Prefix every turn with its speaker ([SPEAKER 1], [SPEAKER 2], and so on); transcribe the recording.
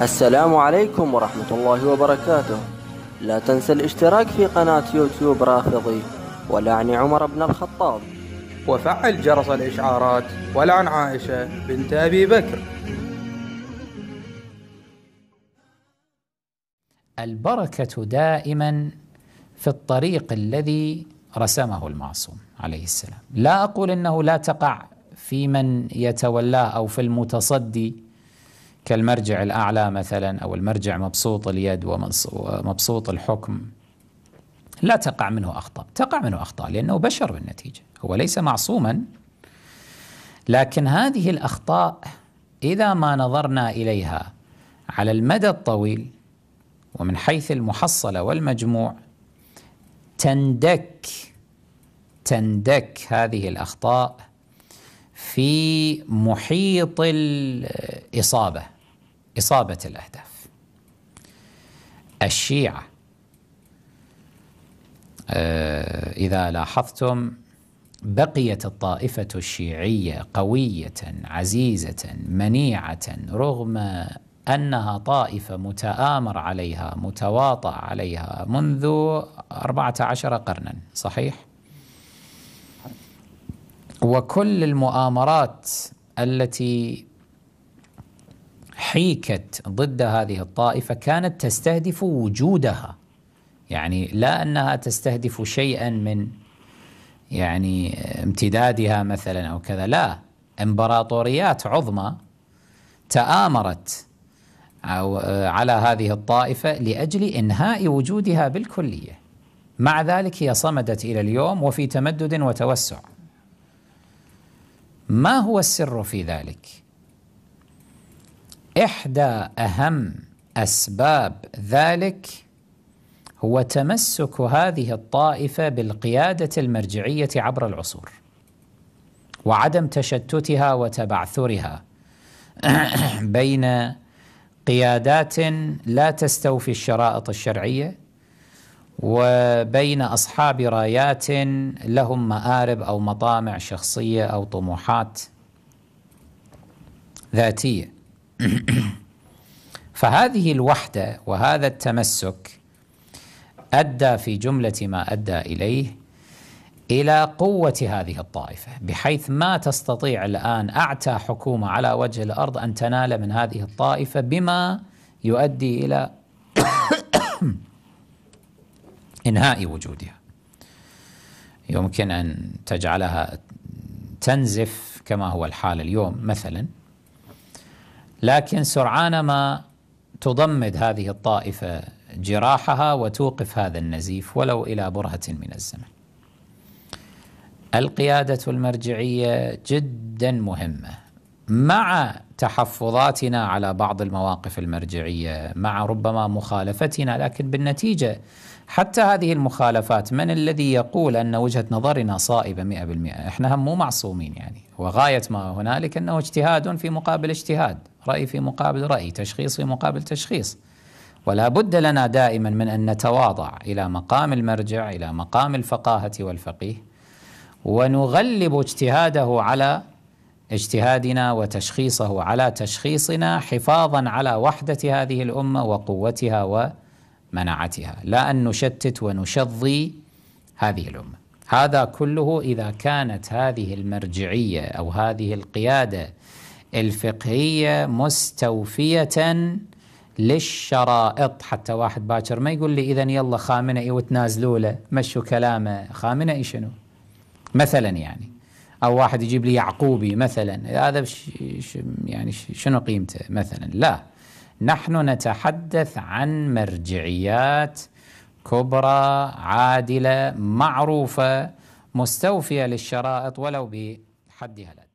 [SPEAKER 1] السلام عليكم ورحمة الله وبركاته لا تنسى الاشتراك في قناة يوتيوب رافضي ولعن عمر بن الخطاب وفعل جرس الإشعارات ولعن عائشة بنت أبي بكر البركة دائما في الطريق الذي رسمه المعصوم عليه السلام لا أقول أنه لا تقع في من يتولاه أو في المتصدي كالمرجع الأعلى مثلا أو المرجع مبسوط اليد ومبسوط الحكم لا تقع منه أخطاء تقع منه أخطاء لأنه بشر بالنتيجة هو ليس معصوما لكن هذه الأخطاء إذا ما نظرنا إليها على المدى الطويل ومن حيث المحصلة والمجموع تندك تندك هذه الأخطاء في محيط الإصابة إصابة الأهداف الشيعة آه، إذا لاحظتم بقيت الطائفة الشيعية قوية عزيزة منيعة رغم أنها طائفة متآمر عليها متواطأ عليها منذ 14 قرنا صحيح؟ وكل المؤامرات التي حيكت ضد هذه الطائفة كانت تستهدف وجودها يعني لا أنها تستهدف شيئا من يعني امتدادها مثلا أو كذا لا امبراطوريات عظمى تآمرت أو آه، على هذه الطائفة لأجل إنهاء وجودها بالكلية مع ذلك هي صمدت إلى اليوم وفي تمدد وتوسع ما هو السر في ذلك؟ إحدى أهم أسباب ذلك هو تمسك هذه الطائفة بالقيادة المرجعية عبر العصور وعدم تشتتها وتبعثرها بين قيادات لا تستوفي الشرائط الشرعية وبين أصحاب رايات لهم مآرب أو مطامع شخصية أو طموحات ذاتية فهذه الوحدة وهذا التمسك أدى في جملة ما أدى إليه إلى قوة هذه الطائفة بحيث ما تستطيع الآن أعتى حكومة على وجه الأرض أن تنال من هذه الطائفة بما يؤدي إلى إنهاء وجودها يمكن أن تجعلها تنزف كما هو الحال اليوم مثلا لكن سرعان ما تضمد هذه الطائفة جراحها وتوقف هذا النزيف ولو إلى برهة من الزمن القيادة المرجعية جدا مهمة مع تحفظاتنا على بعض المواقف المرجعيه مع ربما مخالفتنا لكن بالنتيجه حتى هذه المخالفات من الذي يقول ان وجهه نظرنا صائبه 100% احنا هم مو معصومين يعني وغايه ما هنالك انه اجتهاد في مقابل اجتهاد راي في مقابل راي تشخيص في مقابل تشخيص ولا بد لنا دائما من ان نتواضع الى مقام المرجع الى مقام الفقاهه والفقيه ونغلب اجتهاده على اجتهادنا وتشخيصه على تشخيصنا حفاظا على وحده هذه الامه وقوتها ومناعتها، لا ان نشتت ونشظي هذه الامه. هذا كله اذا كانت هذه المرجعيه او هذه القياده الفقهيه مستوفيه للشرائط حتى واحد باكر ما يقول لي اذا يلا خامنئي وتنازلوا له مشوا كلامه خامنئي شنو مثلا يعني او واحد يجيب لي يعقوبي مثلا هذا يعني شنو قيمته مثلا لا نحن نتحدث عن مرجعيات كبرى عادله معروفه مستوفيه للشرائط ولو بحدها لا